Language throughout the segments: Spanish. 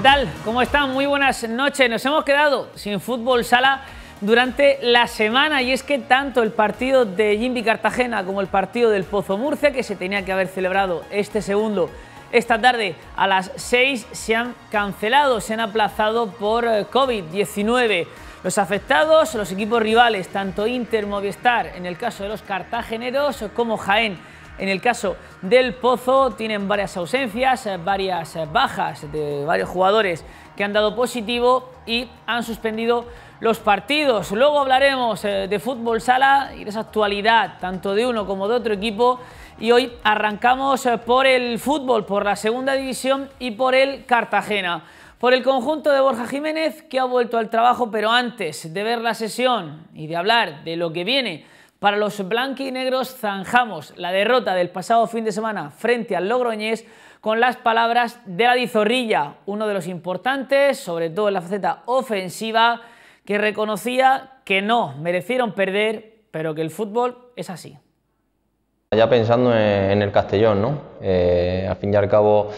¿Qué tal? ¿Cómo están? Muy buenas noches. Nos hemos quedado sin fútbol sala durante la semana y es que tanto el partido de Jimbi Cartagena como el partido del Pozo Murcia, que se tenía que haber celebrado este segundo esta tarde a las 6, se han cancelado, se han aplazado por eh, COVID-19. Los afectados, los equipos rivales, tanto Inter, Movistar, en el caso de los cartageneros, como Jaén en el caso del Pozo tienen varias ausencias, eh, varias eh, bajas de varios jugadores que han dado positivo y han suspendido los partidos. Luego hablaremos eh, de fútbol sala y de esa actualidad, tanto de uno como de otro equipo. Y hoy arrancamos por el fútbol, por la segunda división y por el Cartagena. Por el conjunto de Borja Jiménez, que ha vuelto al trabajo, pero antes de ver la sesión y de hablar de lo que viene para los negros zanjamos la derrota del pasado fin de semana frente al Logroñés con las palabras de la Dizorrilla, uno de los importantes, sobre todo en la faceta ofensiva, que reconocía que no merecieron perder, pero que el fútbol es así. Ya pensando en el Castellón, ¿no? Eh, al fin y al cabo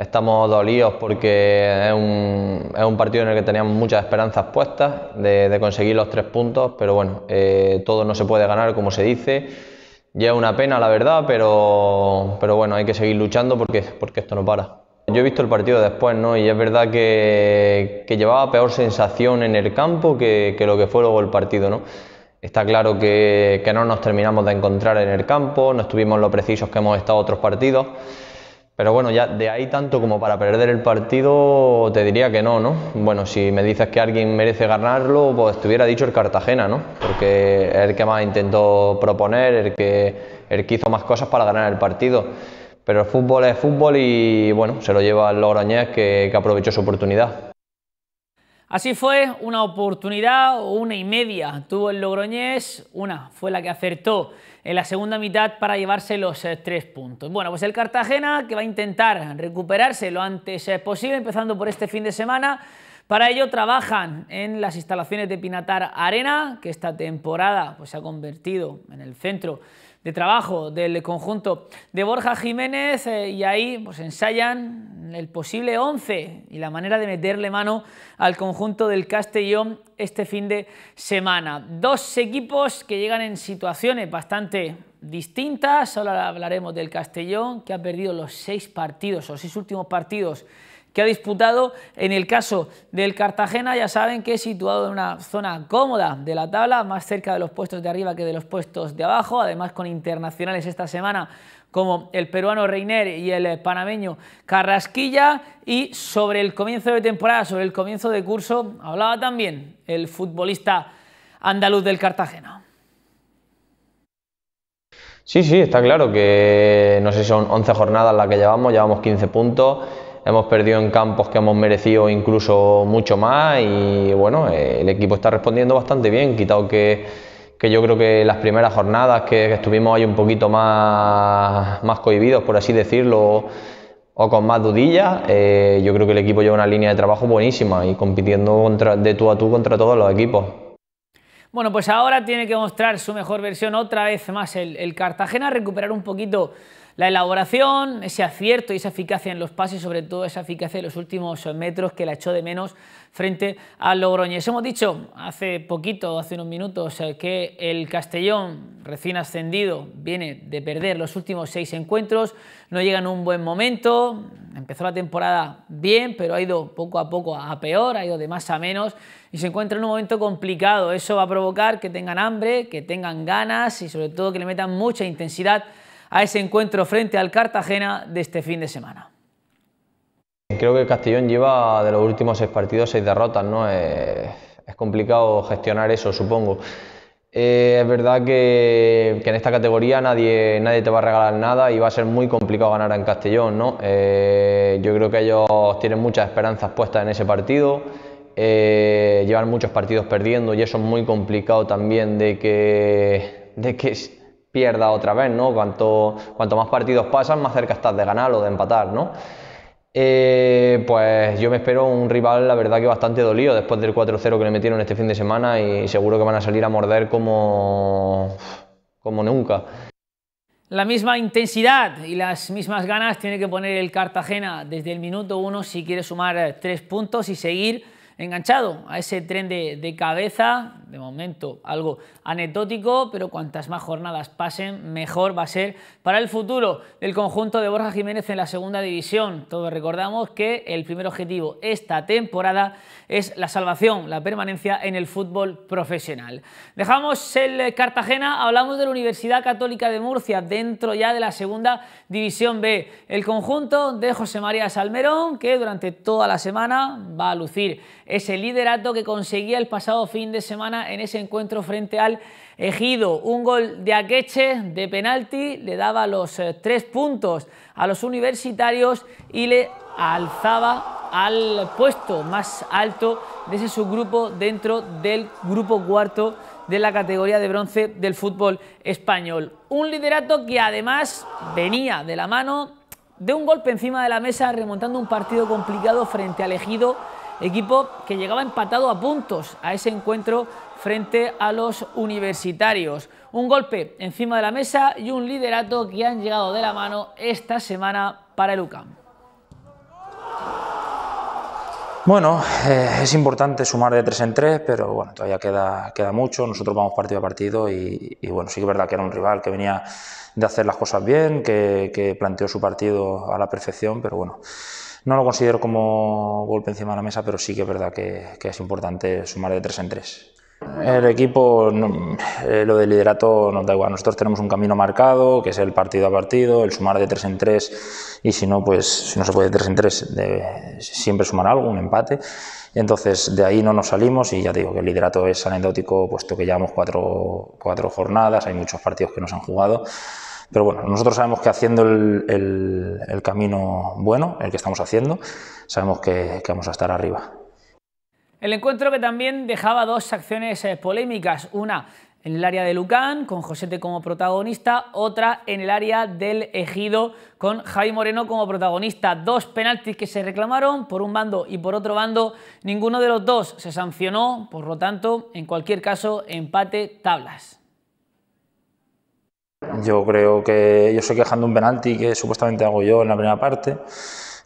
Estamos dolidos porque es un, partido en el que teníamos muchas esperanzas puestas de, conseguir los tres puntos, pero bueno, eh, todo no se puede ganar, como se dice. Ya es una pena, la verdad, pero, pero bueno, hay que seguir luchando porque, porque esto no para. Yo he visto el partido después, ¿no? Y es verdad que, llevaba peor sensación en el campo que, lo que fue luego el partido, ¿no? Está claro que, que, no nos terminamos de encontrar en el campo, no estuvimos lo precisos que hemos estado otros partidos. Pero bueno, ya de ahí tanto como para perder el partido, te diría que no, ¿no? Bueno, si me dices que alguien merece ganarlo, pues te hubiera dicho el Cartagena, ¿no? Porque es el que más intentó proponer, el que, el que hizo más cosas para ganar el partido. Pero el fútbol es fútbol y bueno, se lo lleva el Logroñés que, que aprovechó su oportunidad. Así fue, una oportunidad, una y media tuvo el Logroñés, una fue la que acertó en la segunda mitad para llevarse los eh, tres puntos. Bueno, pues el Cartagena que va a intentar recuperarse lo antes eh, posible, empezando por este fin de semana. Para ello trabajan en las instalaciones de Pinatar Arena, que esta temporada pues, se ha convertido en el centro de trabajo del conjunto de Borja Jiménez eh, y ahí pues, ensayan el posible 11 y la manera de meterle mano al conjunto del Castellón este fin de semana. Dos equipos que llegan en situaciones bastante distintas, ahora hablaremos del Castellón que ha perdido los seis partidos, los seis últimos partidos que ha disputado. En el caso del Cartagena, ya saben que es situado en una zona cómoda de la tabla, más cerca de los puestos de arriba que de los puestos de abajo, además con internacionales esta semana como el peruano Reiner y el panameño Carrasquilla. Y sobre el comienzo de temporada, sobre el comienzo de curso, hablaba también el futbolista andaluz del Cartagena. Sí, sí, está claro que no sé, son 11 jornadas las que llevamos, llevamos 15 puntos hemos perdido en campos que hemos merecido incluso mucho más y bueno, el equipo está respondiendo bastante bien, quitado que, yo creo que las primeras jornadas que, estuvimos ahí un poquito más, más cohibidos, por así decirlo, o con más dudillas, eh, yo creo que el equipo lleva una línea de trabajo buenísima y compitiendo contra, de tú a tú contra todos los equipos. Bueno, pues ahora tiene que mostrar su mejor versión otra vez más el Cartagena, recuperar un poquito la elaboración, ese acierto y esa eficacia en los pases, sobre todo esa eficacia en los últimos eh, metros que la echó de menos frente a Logroñés. Hemos dicho hace poquito, hace unos minutos, eh, que el Castellón recién ascendido viene de perder los últimos seis encuentros, no llega en un buen momento, empezó la temporada bien, pero ha ido poco a poco a peor, ha ido de más a menos y se encuentra en un momento complicado. Eso va a provocar que tengan hambre, que tengan ganas y sobre todo que le metan mucha intensidad a ese encuentro frente al Cartagena de este fin de semana. Creo que Castellón lleva de los últimos seis partidos seis derrotas, ¿no? es complicado gestionar eso, supongo. Eh, es verdad que, en esta categoría nadie, nadie te va a regalar nada y va a ser muy complicado ganar en Castellón, ¿no? Eh, yo creo que ellos tienen muchas esperanzas puestas en ese partido, eh, llevan muchos partidos perdiendo y eso es muy complicado también de que, de que pierda otra vez, ¿no? Cuanto, cuanto más partidos pasan, más cerca estás de ganar o de empatar, ¿no? Eh, pues yo me espero un rival, la verdad que bastante dolido después del 4-0 que le metieron este fin de semana y seguro que van a salir a morder como, como nunca. La misma intensidad y las mismas ganas tiene que poner el Cartagena desde el minuto uno si quiere sumar tres puntos y seguir enganchado a ese tren de cabeza de momento algo anecdótico, pero cuantas más jornadas pasen, mejor va a ser para el futuro del conjunto de Borja Jiménez en la segunda división. Todos recordamos que el primer objetivo esta temporada es la salvación, la permanencia en el fútbol profesional. Dejamos el Cartagena, hablamos de la Universidad Católica de Murcia, dentro ya de la segunda división B. El conjunto de José María Salmerón, que durante toda la semana va a lucir ese liderato que conseguía el pasado fin de semana en ese encuentro frente al Ejido. Un gol de Akeche de penalti le daba los eh, tres puntos a los universitarios y le alzaba al puesto más alto de ese subgrupo dentro del grupo cuarto de la categoría de bronce del fútbol español. Un liderato que además venía de la mano de un golpe encima de la mesa remontando un partido complicado frente al Ejido, equipo que llegaba empatado a puntos a ese encuentro frente a los universitarios. Un golpe encima de la mesa y un liderato que han llegado de la mano esta semana para el UCAM. Bueno, eh, es importante sumar de tres en tres, pero bueno, todavía queda, queda mucho. Nosotros vamos partido a partido y, bueno, sí que es verdad que era un rival que venía de hacer las cosas bien, que, planteó su partido a la perfección, pero bueno, no lo considero como golpe encima de la mesa, pero sí que es verdad que, que es importante sumar de tres en tres. El equipo, eh, lo del liderato nos da igual. Nosotros tenemos un camino marcado, que es el partido a partido, el sumar de tres en tres. y si no, pues si no se puede de 3 en tres, siempre sumar algo, un empate. Entonces, de ahí no nos salimos y ya te digo que el liderato es anecdótico, puesto que llevamos cuatro, jornadas, hay muchos partidos que nos han jugado. Pero bueno, nosotros sabemos que haciendo el, camino bueno, el que estamos haciendo, sabemos que vamos a estar arriba. El encuentro que también dejaba dos acciones eh, polémicas, una en el área de Lucán, con Josete como protagonista, otra en el área del Ejido, con Javi Moreno como protagonista. Dos penaltis que se reclamaron por un bando y por otro bando, ninguno de los dos se sancionó, por lo tanto, en cualquier caso, empate tablas. Yo creo que yo estoy quejando un penalti que supuestamente hago yo en la primera parte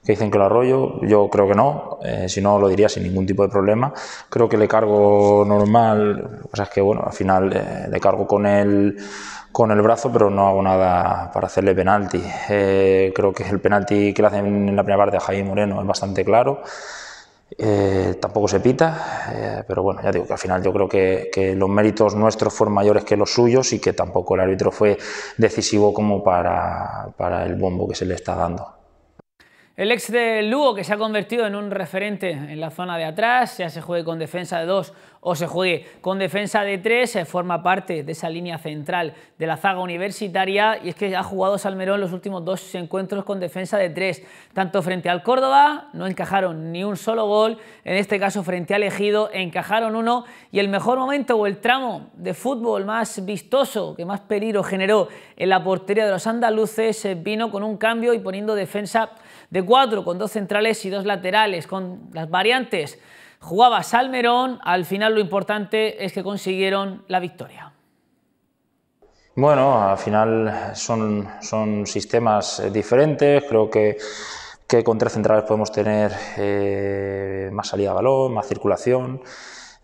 que dicen que lo arroyo, yo creo que no, eh, si no lo diría sin ningún tipo de problema. Creo que le cargo normal, lo que pasa es que bueno, al final eh, le cargo con el, con el brazo, pero no hago nada para hacerle penalti. Eh, creo que el penalti que le hacen en la primera parte a Jaime Moreno es bastante claro. tampoco se pita, pero bueno, ya digo que al final yo creo que, los méritos nuestros fueron mayores que los suyos y que tampoco el árbitro fue decisivo como para, para el bombo que se le está dando. El ex de Lugo, que se ha convertido en un referente en la zona de atrás, ya se juegue con defensa de dos o se juegue con defensa de tres, eh, forma parte de esa línea central de la zaga universitaria y es que ha jugado Salmerón los últimos dos encuentros con defensa de tres, tanto frente al Córdoba, no encajaron ni un solo gol, en este caso frente al Ejido encajaron uno y el mejor momento o el tramo de fútbol más vistoso, que más peligro generó en la portería de los andaluces, eh, vino con un cambio y poniendo defensa de cuatro, con dos centrales y dos laterales, con las variantes Jugaba Salmerón, al final lo importante es que consiguieron la victoria. Bueno, al final son, sistemas eh, diferentes, creo que con tres centrales podemos tener eh, más salida de balón, más circulación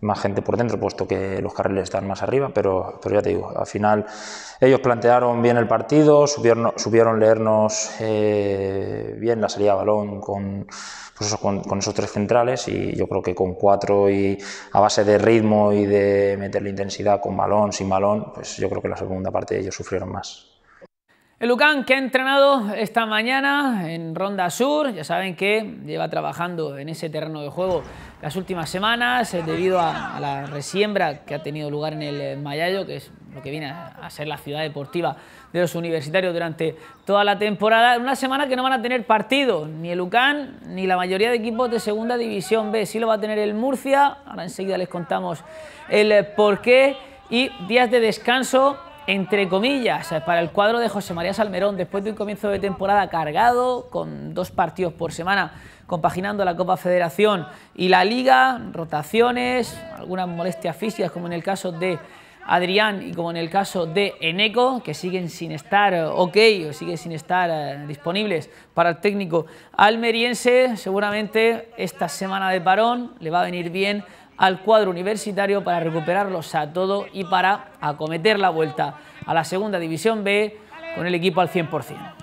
más gente por dentro, puesto que los carriles están más arriba, pero, pero ya te digo, al final ellos plantearon bien el partido, supieron, leernos eh, bien la salida balón con, pues eso, con, con, esos tres centrales y yo creo que con cuatro y a base de ritmo y de meterle intensidad con balón, sin balón, pues yo creo que la segunda parte ellos sufrieron más. El UCAN que ha entrenado esta mañana en Ronda Sur, ya saben que lleva trabajando en ese terreno de juego las últimas semanas eh, debido a, la resiembra que ha tenido lugar en el eh, Mayayo, que es lo que viene a, ser la ciudad deportiva de los universitarios durante toda la temporada. Una semana que no van a tener partido, ni el UCAN ni la mayoría de equipos de Segunda División B. Sí lo va a tener el Murcia, ahora enseguida les contamos el eh, porqué, y días de descanso entre comillas, eh, para el cuadro de José María Salmerón, después de un comienzo de temporada cargado, con dos partidos por semana, compaginando la Copa Federación y la Liga, rotaciones, algunas molestias físicas, como en el caso de Adrián y como en el caso de Eneco, que siguen sin estar eh, ok o siguen sin estar eh, disponibles para el técnico almeriense, seguramente esta semana de parón le va a venir bien al cuadro universitario para recuperarlos a todo... y para acometer la vuelta a la segunda división B con el equipo al 100%.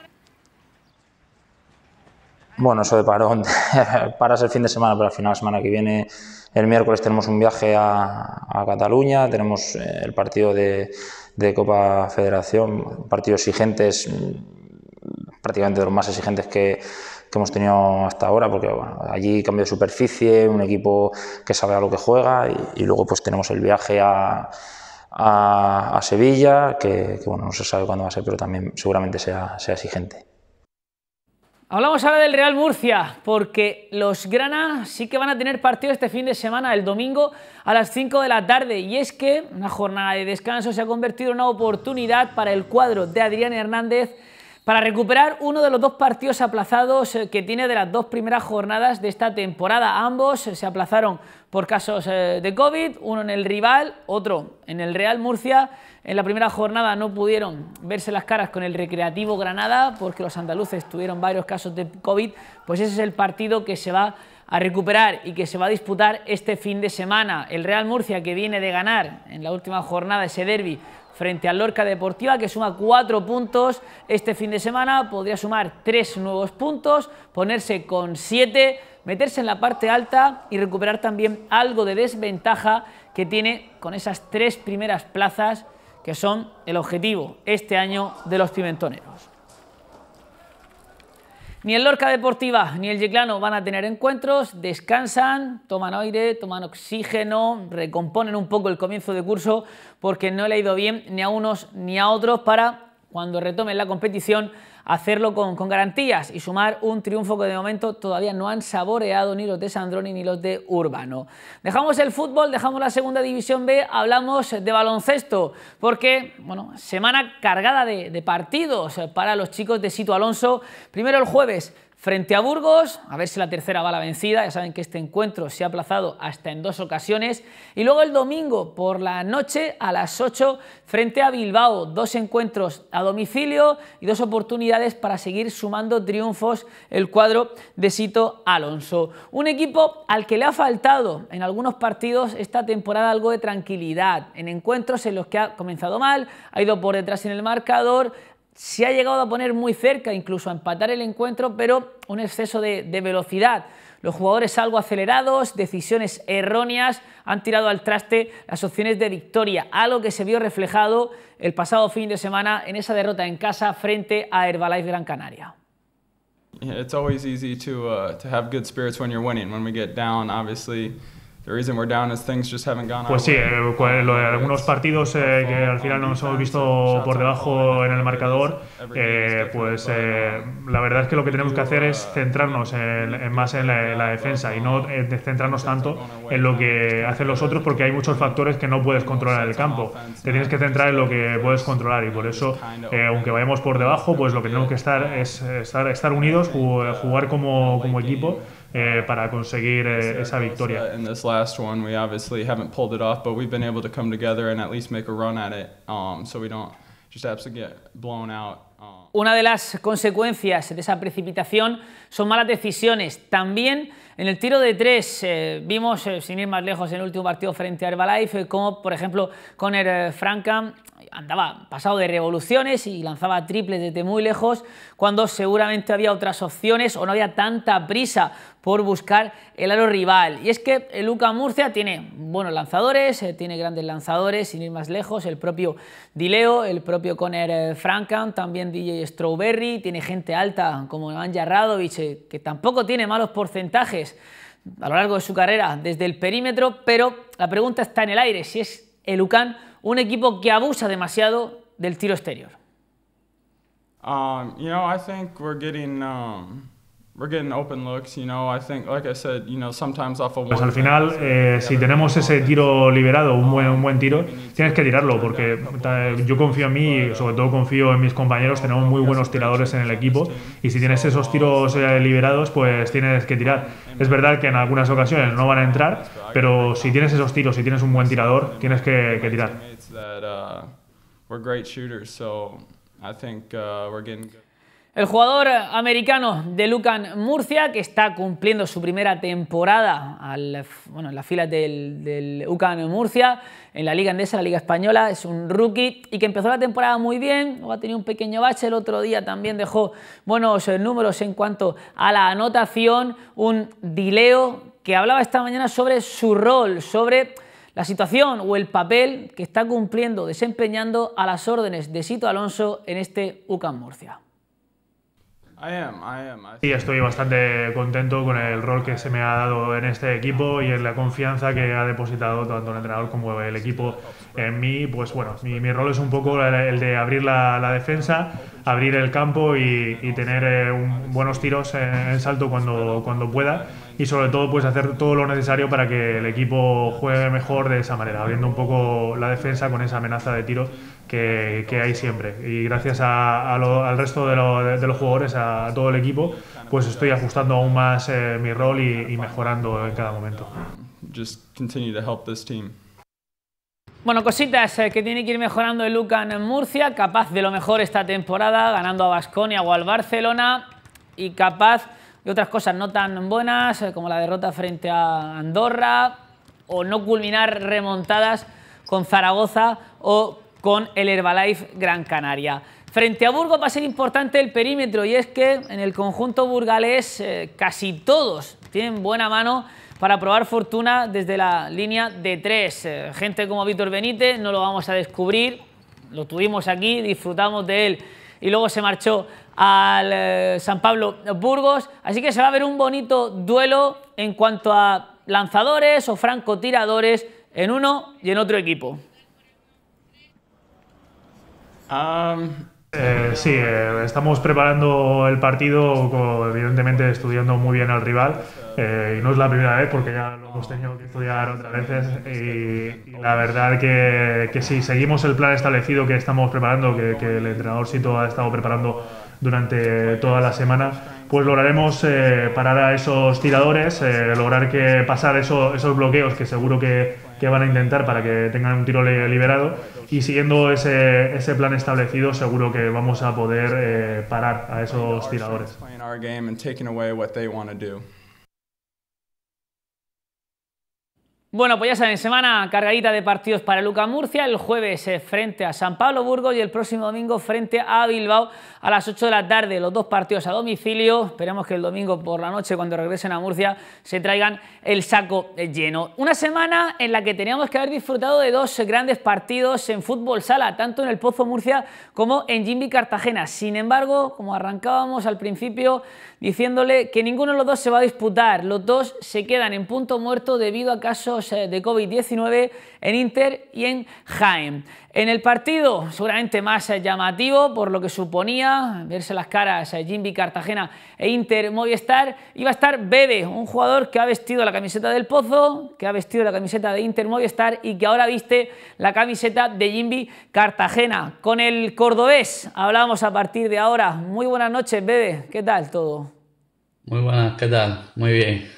Bueno, eso de parón, paras el fin de semana, pero al final, la semana que viene, el miércoles, tenemos un viaje a, Cataluña, tenemos eh, el partido de, de Copa Federación, partidos exigentes, mm, prácticamente de los más exigentes que, que hemos tenido hasta ahora, porque bueno, allí cambio de superficie, un equipo que sabe a lo que juega y, luego pues tenemos el viaje a, Sevilla, que, bueno, no se sabe cuándo va a ser, pero también seguramente sea, sea exigente. Hablamos ahora del Real Murcia, porque los Grana sí que van a tener partido este fin de semana, el domingo a las 5 de la tarde. Y es que una jornada de descanso se ha convertido en una oportunidad para el cuadro de Adrián Hernández para recuperar uno de los dos partidos aplazados eh, que tiene de las dos primeras jornadas de esta temporada. Ambos eh, se aplazaron por casos eh, de COVID, uno en el rival, otro en el Real Murcia. En la primera jornada no pudieron verse las caras con el Recreativo Granada porque los andaluces tuvieron varios casos de COVID, pues ese es el partido que se va a recuperar y que se va a disputar este fin de semana. El Real Murcia que viene de ganar en la última jornada ese derby frente al Lorca Deportiva, que suma cuatro puntos este fin de semana. Podría sumar tres nuevos puntos, ponerse con siete, meterse en la parte alta y recuperar también algo de desventaja que tiene con esas tres primeras plazas que son el objetivo este año de los pimentoneros. Ni el Lorca Deportiva ni el Yeclano van a tener encuentros, descansan, toman aire, toman oxígeno, recomponen un poco el comienzo de curso porque no le ha ido bien ni a unos ni a otros para cuando retomen la competición hacerlo con, garantías y sumar un triunfo que de momento todavía no han saboreado ni los de Sandroni ni los de Urbano. Dejamos el fútbol, dejamos la segunda división B, hablamos de baloncesto, porque, bueno, semana cargada de partidos para los chicos de Sito Alonso. Primero el jueves Frente a Burgos, a ver si la tercera bala vencida, ya saben que este encuentro se ha aplazado hasta en dos ocasiones. Y luego el domingo por la noche a las 8 frente a Bilbao, dos encuentros a domicilio y dos oportunidades para seguir sumando triunfos el cuadro de Sito Alonso. Un equipo al que le ha faltado en algunos partidos esta temporada algo de tranquilidad, en encuentros en los que ha comenzado mal, ha ido por detrás en el marcador, se ha llegado a poner muy cerca, incluso a empatar el encuentro, pero un exceso de, velocidad. Los jugadores algo acelerados, decisiones erróneas, han tirado al traste las opciones de victoria, algo que se vio reflejado el pasado fin de semana en esa derrota en casa frente a Herbalife Gran Canaria. obviously. Pues sí, eh, pues, de algunos partidos eh, que al final nos hemos visto por debajo en el marcador, eh, pues la verdad es que lo que tenemos que hacer es centrarnos en, más en la, defensa y no centrarnos tanto en lo que hacen los otros porque hay muchos factores que no puedes controlar en el campo. Te tienes que centrar en lo que puedes controlar y por eso, aunque vayamos por debajo, pues lo que tenemos que estar es estar, estar unidos, jugar como equipo eh, para conseguir eh, esa victoria. Una de las consecuencias de esa precipitación son malas decisiones. También en el tiro de tres eh, vimos, sin ir más lejos, en el último partido frente a Herbalife, como por ejemplo Conner Franca andaba pasado de revoluciones y lanzaba triples desde muy lejos, cuando seguramente había otras opciones o no había tanta prisa por buscar el aro rival. Y es que el eh, Luca Murcia tiene buenos lanzadores, eh, tiene grandes lanzadores, sin ir más lejos, el propio Dileo, el propio Conner eh, Frankham, también DJ Strawberry, tiene gente alta como Anja Radovic, que tampoco tiene malos porcentajes a lo largo de su carrera desde el perímetro, pero la pregunta está en el aire, si es el UCAN un equipo que abusa demasiado del tiro exterior. Um, you know, I think we're getting, um, pues al final, eh, si tenemos ese tiro liberado, un buen, un buen tiro, tienes que tirarlo, porque yo confío en mí, sobre todo confío en mis compañeros, tenemos muy buenos tiradores en el equipo, y si tienes esos tiros eh, liberados, pues tienes que tirar. Es verdad que en algunas ocasiones no van a entrar, pero si tienes esos tiros, si tienes un buen tirador, tienes que, que tirar. El jugador americano de Lucan Murcia, que está cumpliendo su primera temporada bueno, en la fila del, del Lucan Murcia, en la Liga Andesa, la Liga Española, es un rookie y que empezó la temporada muy bien, ha tenido un pequeño bache, el otro día también dejó buenos eh, números en cuanto a la anotación, un dileo que hablaba esta mañana sobre su rol, sobre la situación o el papel que está cumpliendo, desempeñando a las órdenes de Sito Alonso en este UCAM Murcia. Y estoy bastante contento con el rol que se me ha dado en este equipo y en la confianza que ha depositado tanto el entrenador como el equipo en mí. Pues bueno, mi, rol es un poco el de abrir la, defensa, abrir el campo y, tener eh, buenos tiros en, en, salto cuando, cuando pueda y sobre todo pues hacer todo lo necesario para que el equipo juegue mejor de esa manera, abriendo un poco la defensa con esa amenaza de tiro que, hay siempre. Y gracias al resto de, los jugadores, a, todo el equipo, pues estoy ajustando aún más eh, mi rol y, mejorando en cada momento. Bueno, cositas eh, que tiene que ir mejorando el Lucan en Murcia, capaz de lo mejor esta temporada, ganando a Basconia o al Barcelona, y capaz de otras cosas no tan buenas, eh, como la derrota frente a Andorra, o no culminar remontadas con Zaragoza o con el Herbalife Gran Canaria. Frente a Burgos va a ser importante el perímetro y es que en el conjunto burgalés eh, casi todos tienen buena mano para probar fortuna desde la línea de tres. Eh, gente como Víctor Benítez no lo vamos a descubrir, lo tuvimos aquí, disfrutamos de él y luego se marchó al eh, San Pablo Burgos, así que se va a ver un bonito duelo en cuanto a lanzadores o francotiradores en uno y en otro equipo. Eh, sí, eh, estamos preparando el partido, evidentemente estudiando muy bien al rival. Eh, y no es la primera vez porque ya lo hemos tenido que estudiar otras veces. Y, la verdad que, si seguimos el plan establecido que estamos preparando, que, que el Sito ha estado preparando durante toda la semana, pues lograremos eh, parar a esos tiradores, eh, lograr que pasar esos bloqueos que seguro que, van a intentar para que tengan un tiro liberado y siguiendo ese, plan establecido seguro que vamos a poder eh, parar a esos tiradores. Bueno, pues ya saben, semana cargadita de partidos para Luca Murcia, el jueves eh, frente a San Pablo Burgos y el próximo domingo frente a Bilbao a las 8 de la tarde, los dos partidos a domicilio, esperemos que el domingo por la noche cuando regresen a Murcia se traigan el saco lleno. Una semana en la que teníamos que haber disfrutado de dos grandes partidos en fútbol sala, tanto en el Pozo Murcia como en Jimbi Cartagena, sin embargo, como arrancábamos al principio diciéndole que ninguno de los dos se va a disputar, los dos se quedan en punto muerto debido a casos eh, de COVID-19 en Inter y en Jaén. En el partido, seguramente más eh, llamativo, por lo que suponía verse las caras eh, Jimby Cartagena e Inter Movistar, iba a estar Bebe, un jugador que ha vestido la camiseta del Pozo, que ha vestido la camiseta de Inter Movistar y que ahora viste la camiseta de Jimby Cartagena. Con el cordobés hablamos a partir de ahora. Muy buenas noches, Bebe. ¿Qué tal todo? Muy buenas, ¿qué tal? Muy bien.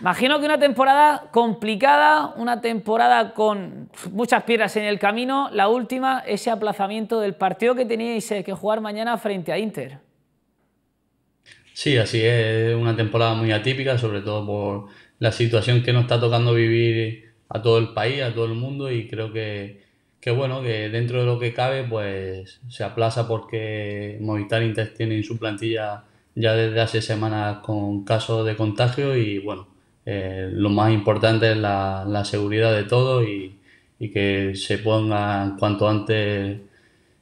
Imagino que una temporada complicada, una temporada con muchas piedras en el camino. La última, ese aplazamiento del partido que teníais eh, que jugar mañana frente a Inter. Sí, así es. Una temporada muy atípica, sobre todo por la situación que nos está tocando vivir a todo el país, a todo el mundo. Y creo que, que bueno, que dentro de lo que cabe, pues se aplaza porque Movistar Inter tiene en su plantilla ya desde hace semanas con casos de contagio y bueno, eh, lo más importante es la, seguridad de todo y, que se pongan cuanto antes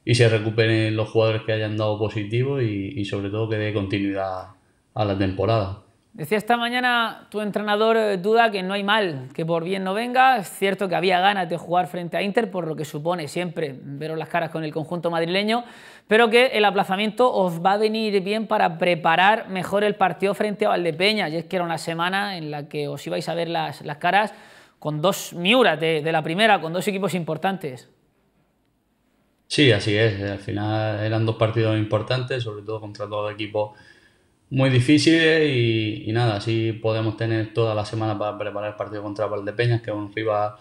y se recuperen los jugadores que hayan dado positivo y, y sobre todo que dé continuidad a la temporada. Decía esta mañana tu entrenador eh, duda que no hay mal, que por bien no venga. Es cierto que había ganas de jugar frente a Inter, por lo que supone siempre veros las caras con el conjunto madrileño, pero que el aplazamiento os va a venir bien para preparar mejor el partido frente a Valdepeña. Y es que era una semana en la que os ibais a ver las, caras con dos miuras de, la primera, con dos equipos importantes. Sí, así es. Al final eran dos partidos importantes, sobre todo contra dos equipo muy difícil y, nada, así podemos tener toda la semana para preparar el partido contra Valdepeñas, que es un rival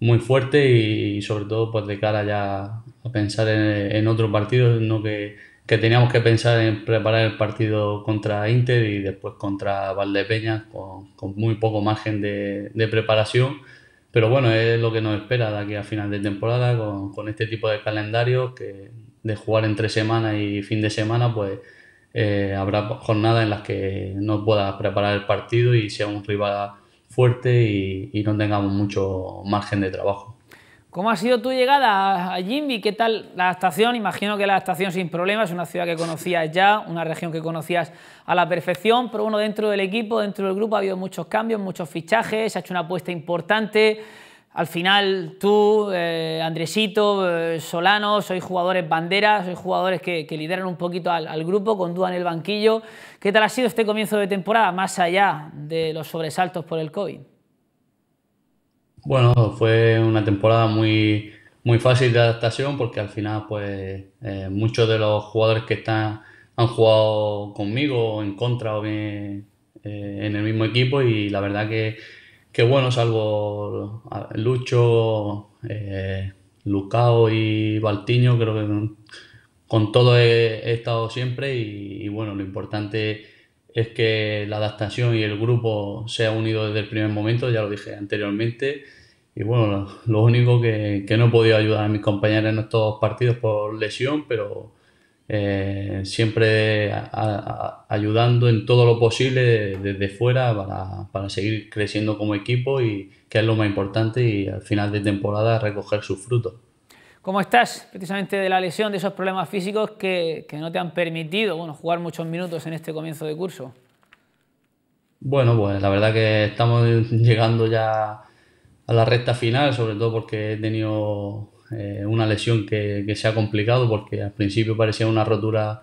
muy fuerte y, sobre todo pues de cara ya a pensar en, en otro partido, no que, que, teníamos que pensar en preparar el partido contra Inter y después contra Valdepeñas con, con muy poco margen de, de, preparación. Pero bueno, es lo que nos espera de aquí a final de temporada con, con este tipo de calendario que de jugar entre semana y fin de semana, pues eh, habrá jornadas en las que no puedas preparar el partido y sea un rival fuerte y, no tengamos mucho margen de trabajo. ¿Cómo ha sido tu llegada a Jimmy? ¿Qué tal la estación? Imagino que la estación sin problemas, es una ciudad que conocías ya, una región que conocías a la perfección, pero bueno, dentro del equipo, dentro del grupo ha habido muchos cambios, muchos fichajes, se ha hecho una apuesta importante. Al final, tú, eh, Andresito, eh, Solano, sois jugadores banderas, sois jugadores que, lideran un poquito al, con grupo, en el banquillo. ¿Qué tal ha sido este comienzo de temporada, más allá de los sobresaltos por el COVID? Bueno, fue una temporada muy, muy fácil de adaptación porque al final, pues, eh, muchos de los jugadores que están, han jugado conmigo en contra o bien, en el mismo equipo y la verdad que que bueno, salvo Lucho, eh, Lucao y Baltiño, creo que con todo he, estado siempre y, bueno, lo importante es que la adaptación y el grupo se ha unido desde el primer momento, ya lo dije anteriormente, y bueno, lo, único que, que, no he podido ayudar a mis compañeros en estos partidos por lesión, pero eh, siempre ayudando en todo lo posible desde fuera para, seguir creciendo como equipo y que es lo más importante y al final de temporada recoger sus frutos. ¿Cómo estás precisamente de la lesión, de esos problemas físicos que, no te han permitido bueno, jugar muchos minutos en este comienzo de curso? Bueno, pues la verdad que estamos llegando ya a la recta final, sobre todo porque he tenido eh, una lesión que, se ha complicado porque al principio parecía una rotura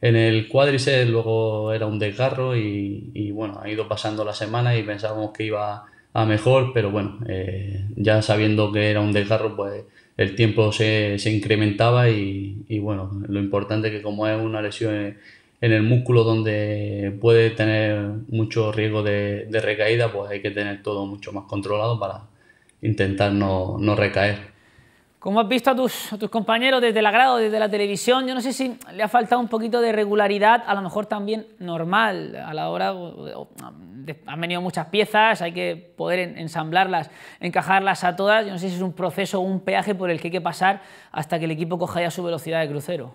en el cuádriceps, luego era un desgarro y, bueno, ha ido pasando la semana y pensábamos que iba a mejor, pero bueno, eh, ya sabiendo que era un desgarro, pues el tiempo se, incrementaba y, bueno, lo importante es que como es una lesión en, el músculo donde puede tener mucho riesgo de, recaída, pues hay que tener todo mucho más controlado para intentar no recaer. Como has visto a tus, compañeros desde el agrado, desde la televisión, yo no sé si le ha faltado un poquito de regularidad, a lo mejor también normal, a la hora, han venido muchas piezas, hay que poder ensamblarlas, encajarlas a todas, yo no sé si es un proceso o un peaje por el que hay que pasar hasta que el equipo coja ya su velocidad de crucero.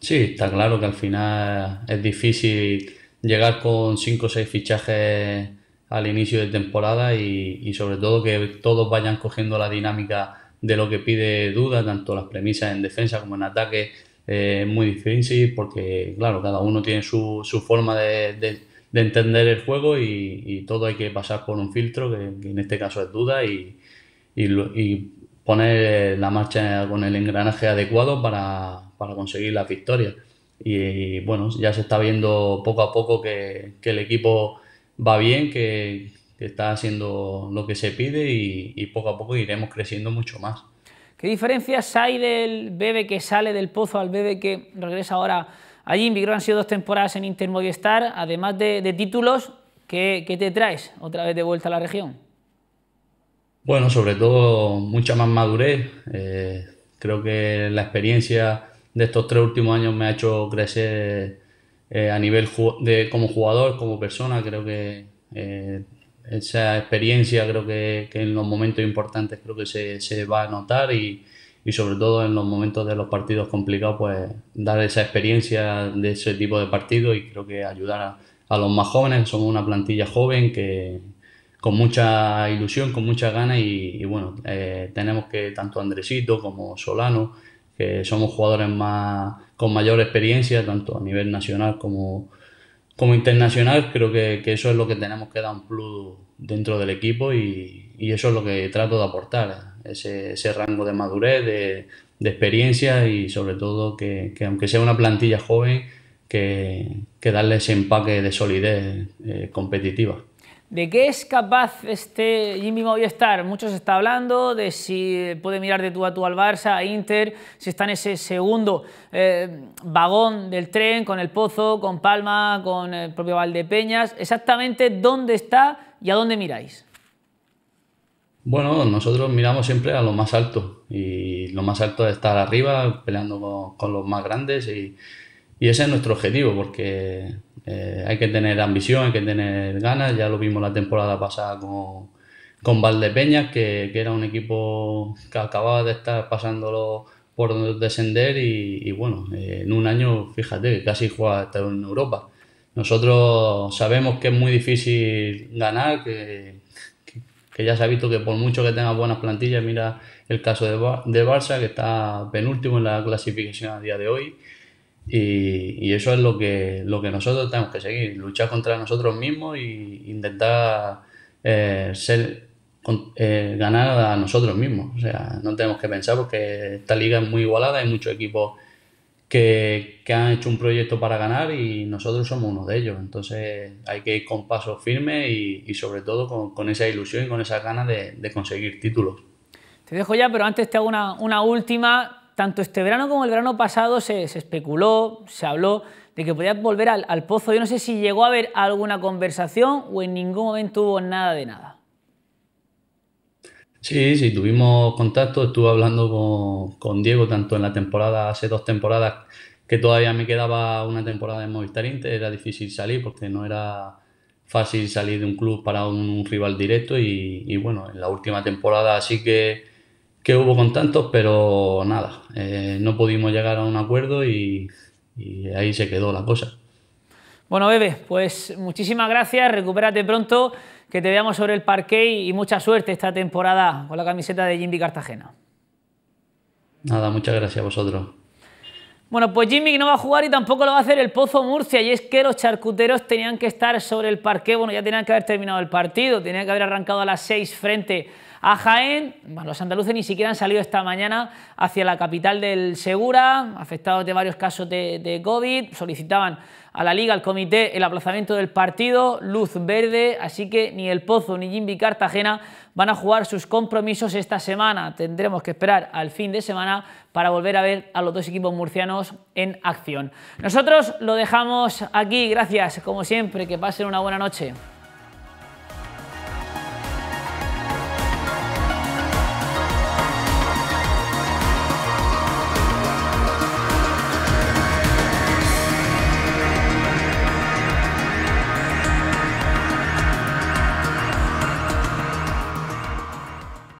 Sí, está claro que al final es difícil llegar con cinco o seis fichajes al inicio de temporada y, sobre todo que todos vayan cogiendo la dinámica de lo que pide Duda, tanto las premisas en defensa como en ataque, eh, es muy difícil porque, claro, cada uno tiene su, su forma de, de, entender el juego y, todo hay que pasar por un filtro, que, en este caso es Duda, y, y, poner la marcha con el engranaje adecuado para, conseguir las victorias. Y, bueno, ya se está viendo poco a poco que, que el equipo va bien, que, está haciendo lo que se pide y, poco a poco iremos creciendo mucho más. ¿Qué diferencias hay del bebé que sale del pozo al bebé que regresa ahora allí? Invicro han sido dos temporadas en Inter además de, títulos, ¿qué, te traes otra vez de vuelta a la región? Bueno, sobre todo mucha más madurez. Eh, creo que la experiencia de estos tres últimos años me ha hecho crecer eh, a nivel como jugador, como persona, creo que eh, esa experiencia creo que, en los momentos importantes creo que se, va a notar y, sobre todo en los momentos de los partidos complicados pues dar esa experiencia de ese tipo de partidos y creo que ayudar a, los más jóvenes, somos una plantilla joven que con mucha ilusión, con mucha ganas y, bueno, eh, tenemos que tanto Andresito como Solano que somos jugadores más, con mayor experiencia, tanto a nivel nacional como, internacional. Creo que, eso es lo que tenemos que dar un plus dentro del equipo y, eso es lo que trato de aportar, ese, rango de madurez, de, de, experiencia y sobre todo que, aunque sea una plantilla joven, que, darle ese empaque de solidez eh, competitiva. ¿De qué es capaz este Jimmy Movistar? Muchos está hablando de si puede mirar de tú a tú al Barça, a Inter, si está en ese segundo eh, vagón del tren con el Pozo, con Palma, con el propio Valdepeñas. Exactamente dónde está y a dónde miráis. Bueno, nosotros miramos siempre a lo más alto y lo más alto es estar arriba peleando con, los más grandes y ese es nuestro objetivo porque eh, hay que tener ambición, hay que tener ganas. Ya lo vimos la temporada pasada con, con Valdepeñas, que, que, era un equipo que acababa de estar pasándolo por descender y, bueno, eh, en un año, fíjate, que casi juega hasta en Europa. Nosotros sabemos que es muy difícil ganar, que, ya se ha visto que por mucho que tenga buenas plantillas, mira el caso de, de Barça, que está penúltimo en la clasificación a día de hoy, y, eso es lo que, lo que nosotros tenemos que seguir, luchar contra nosotros mismos e intentar eh, ser, eh, ganar a nosotros mismos. O sea, no tenemos que pensar porque esta liga es muy igualada, hay muchos equipos que, han hecho un proyecto para ganar y nosotros somos uno de ellos. Entonces hay que ir con pasos firmes y, sobre todo con, esa ilusión y con esas ganas de, conseguir títulos. Te dejo ya, pero antes te hago una, una última tanto este verano como el verano pasado se, especuló, se habló de que podía volver al, pozo. Yo no sé si llegó a haber alguna conversación o en ningún momento hubo nada de nada. Sí, sí, tuvimos contacto, estuve hablando con, Diego tanto en la temporada, hace dos temporadas que todavía me quedaba una temporada en Movistar Inter, era difícil salir porque no era fácil salir de un club para un, rival directo y, y, bueno, en la última temporada sí que que hubo con tantos, pero nada, eh, no pudimos llegar a un acuerdo y, ahí se quedó la cosa. Bueno, Bebe, pues muchísimas gracias, recupérate pronto, que te veamos sobre el parque y mucha suerte esta temporada con la camiseta de Jimmy Cartagena. Nada, muchas gracias a vosotros. Bueno, pues Jimmy no va a jugar y tampoco lo va a hacer el Pozo Murcia. Y es que los charcuteros tenían que estar sobre el parque. Bueno, ya tenían que haber terminado el partido. Tenían que haber arrancado a las seis frente a Jaén. los andaluces ni siquiera han salido esta mañana hacia la capital del Segura, afectados de varios casos de, COVID. Solicitaban a la Liga, al comité, el aplazamiento del partido, luz verde, así que ni El Pozo ni Jimby Cartagena van a jugar sus compromisos esta semana. Tendremos que esperar al fin de semana para volver a ver a los dos equipos murcianos en acción. Nosotros lo dejamos aquí, gracias como siempre, que pasen una buena noche.